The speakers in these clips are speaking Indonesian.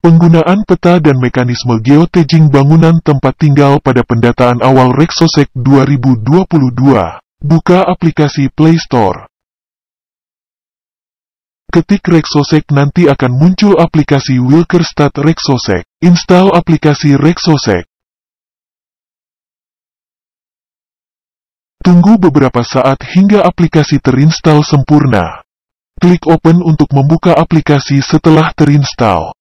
Penggunaan peta dan mekanisme geotaging bangunan tempat tinggal pada pendataan awal Rexosec 2022. Buka aplikasi Play Store. Ketik Rexosec nanti akan muncul aplikasi Wilkerstat Rexosec. Install aplikasi Rexosec. Tunggu beberapa saat hingga aplikasi terinstall sempurna. Klik Open untuk membuka aplikasi setelah terinstall.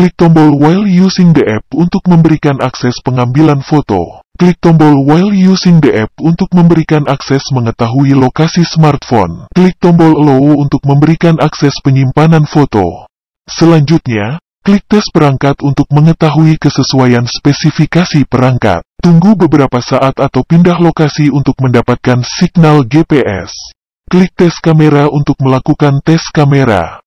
Klik tombol while using the app untuk memberikan akses pengambilan foto. Klik tombol while using the app untuk memberikan akses mengetahui lokasi smartphone. Klik tombol allow untuk memberikan akses penyimpanan foto. Selanjutnya, klik tes perangkat untuk mengetahui kesesuaian spesifikasi perangkat. Tunggu beberapa saat atau pindah lokasi untuk mendapatkan signal GPS. Klik tes kamera untuk melakukan tes kamera.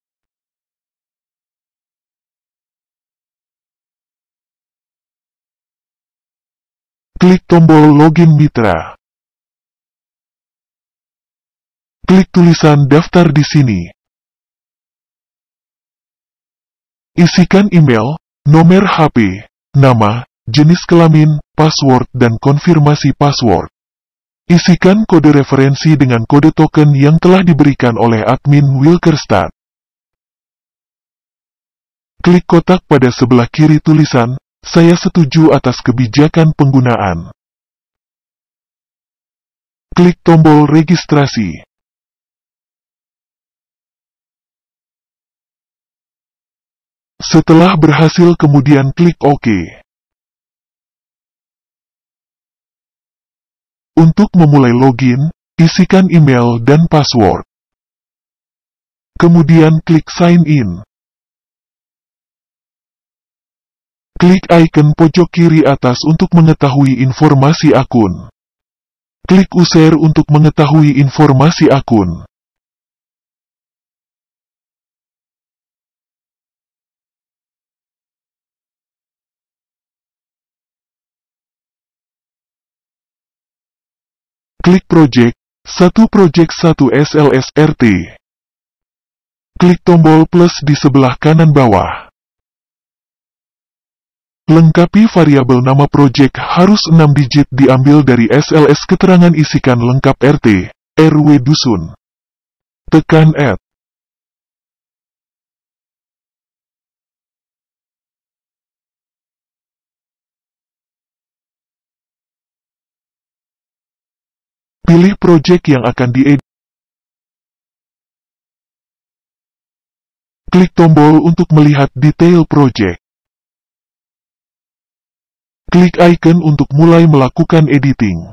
Klik tombol login mitra. Klik tulisan daftar di sini. Isikan email, nomor HP, nama, jenis kelamin, password dan konfirmasi password. Isikan kode referensi dengan kode token yang telah diberikan oleh admin Wilkerstad. Klik kotak pada sebelah kiri tulisan saya setuju atas kebijakan penggunaan. Klik tombol registrasi. Setelah berhasil kemudian klik OK. Untuk memulai login, isikan email dan password. Kemudian klik sign in. Klik icon pojok kiri atas untuk mengetahui informasi akun. Klik user untuk mengetahui informasi akun. Klik Project, satu Project 1 SLSRT. Klik tombol plus di sebelah kanan bawah. Lengkapi variabel nama proyek harus 6 digit diambil dari SLS keterangan isikan lengkap RT, RW Dusun. Tekan Add. Pilih proyek yang akan diedit. Klik tombol untuk melihat detail proyek. Klik icon untuk mulai melakukan editing.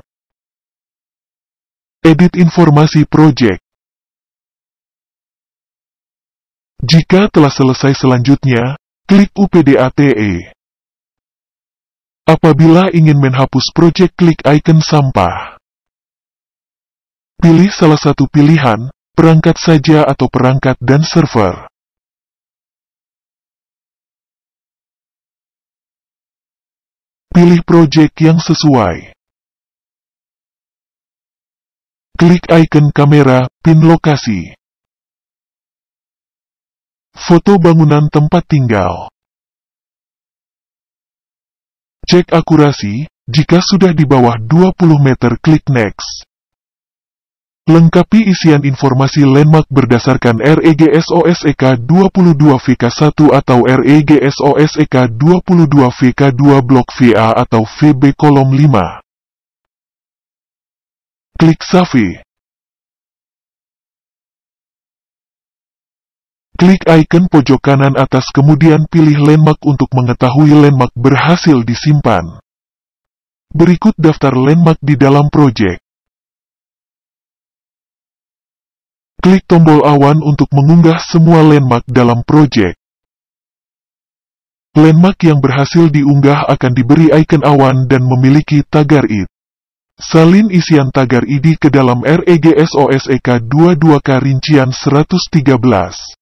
Edit informasi project. Jika telah selesai selanjutnya, klik UPDATE. Apabila ingin menghapus project, klik icon sampah. Pilih salah satu pilihan, perangkat saja atau perangkat dan server. Pilih project yang sesuai. Klik icon kamera, pin lokasi. Foto bangunan tempat tinggal. Cek akurasi, jika sudah di bawah 20 meter klik next. Lengkapi isian informasi landmark berdasarkan REGSOSEK 22 VK1 atau REGSOSEK 22 VK2 blok VA atau VB kolom 5. Klik Save. Klik icon pojok kanan atas kemudian pilih landmark untuk mengetahui landmark berhasil disimpan. Berikut daftar landmark di dalam proyek. Klik tombol awan untuk mengunggah semua landmark dalam proyek. Landmark yang berhasil diunggah akan diberi icon awan dan memiliki tagar id. Salin isian tagar id ke dalam REGSOSEK 22K rincian 113.